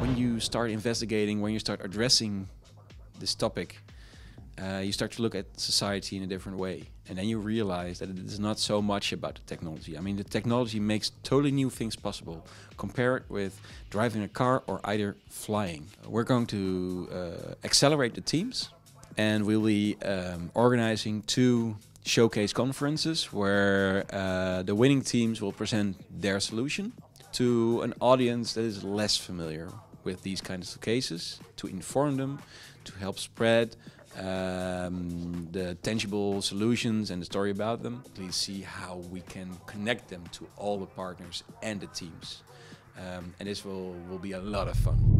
when you start investigating, when you start addressing this topic, uh, you start to look at society in a different way. And then you realize that it is not so much about the technology. I mean, the technology makes totally new things possible. Compare it with driving a car or either flying. We're going to uh, accelerate the teams and we'll be um, organizing two showcase conferences where uh, the winning teams will present their solution to an audience that is less familiar with these kinds of cases to inform them, to help spread um, the tangible solutions and the story about them. Please see how we can connect them to all the partners and the teams. Um, and this will, will be a lot of fun.